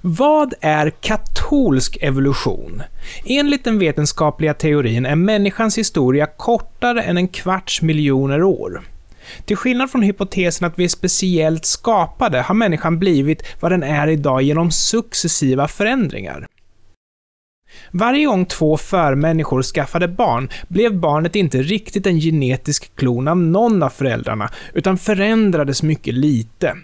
Vad är katolsk evolution? Enligt den vetenskapliga teorin är människans historia kortare än en kvarts miljoner år. Till skillnad från hypotesen att vi är speciellt skapade har människan blivit vad den är idag genom successiva förändringar. Varje gång två förmänniskor skaffade barn blev barnet inte riktigt en genetisk klon av någon av föräldrarna, utan förändrades mycket lite.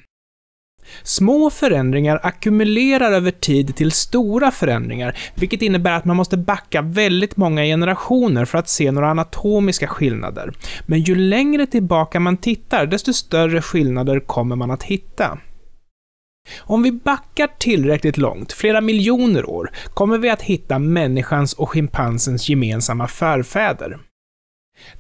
Små förändringar ackumulerar över tid till stora förändringar, vilket innebär att man måste backa väldigt många generationer för att se några anatomiska skillnader. Men ju längre tillbaka man tittar, desto större skillnader kommer man att hitta. Om vi backar tillräckligt långt, flera miljoner år, kommer vi att hitta människans och schimpansens gemensamma förfäder.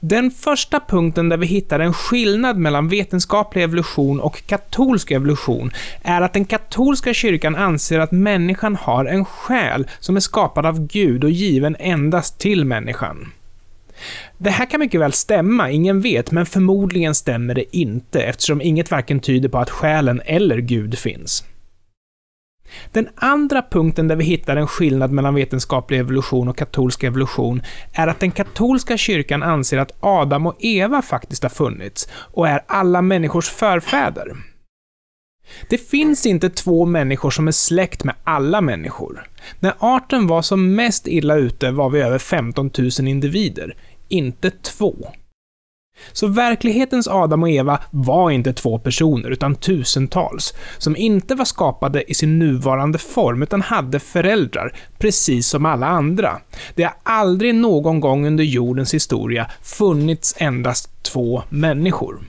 Den första punkten där vi hittar en skillnad mellan vetenskaplig evolution och katolsk evolution är att den katolska kyrkan anser att människan har en själ som är skapad av Gud och given endast till människan. Det här kan mycket väl stämma, ingen vet, men förmodligen stämmer det inte eftersom inget varken tyder på att själen eller Gud finns. Den andra punkten där vi hittar en skillnad mellan vetenskaplig evolution och katolsk evolution är att den katolska kyrkan anser att Adam och Eva faktiskt har funnits och är alla människors förfäder. Det finns inte två människor som är släkt med alla människor. När arten var som mest illa ute var vi över 15 000 individer, inte två. Så verklighetens Adam och Eva var inte två personer, utan tusentals, som inte var skapade i sin nuvarande form, utan hade föräldrar, precis som alla andra. Det har aldrig någon gång under jordens historia funnits endast två människor.